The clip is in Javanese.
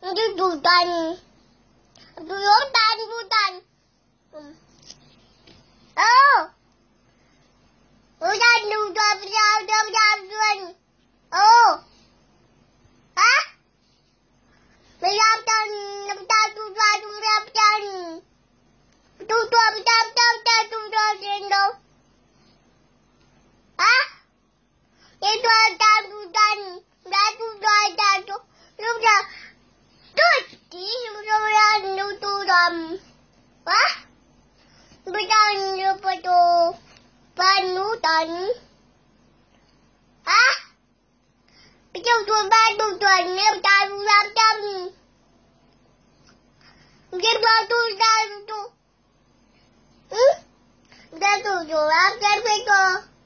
Du tust dann. Du tust dann, du dann. Oh. Du dann, du tust dann, du tust dann. Oh. Hä? Du tust dann, du tust dann, du tust dann. Du um, what? Bukan lupa tu panutan. Ah? Bukan tu panutan, ni bukan bukan. Bukan batu dan tu. Hmm? Batu tu, apa itu?